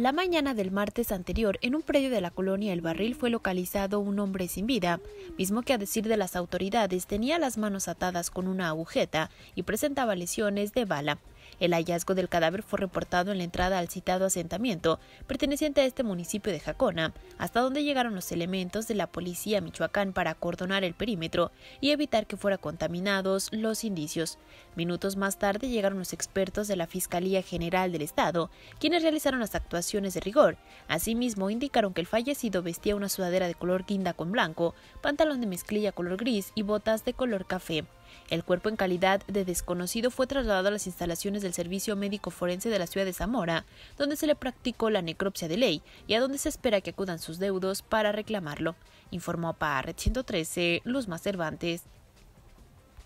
La mañana del martes anterior, en un predio de la colonia El Barril fue localizado un hombre sin vida, mismo que a decir de las autoridades tenía las manos atadas con una agujeta y presentaba lesiones de bala. El hallazgo del cadáver fue reportado en la entrada al citado asentamiento, perteneciente a este municipio de Jacona, hasta donde llegaron los elementos de la policía Michoacán para acordonar el perímetro y evitar que fueran contaminados los indicios. Minutos más tarde llegaron los expertos de la Fiscalía General del Estado, quienes realizaron las actuaciones de rigor. Asimismo, indicaron que el fallecido vestía una sudadera de color guinda con blanco, pantalón de mezclilla color gris y botas de color café. El cuerpo en calidad de desconocido fue trasladado a las instalaciones del Servicio Médico Forense de la ciudad de Zamora, donde se le practicó la necropsia de ley y a donde se espera que acudan sus deudos para reclamarlo, informó para 113, 113 Más Cervantes.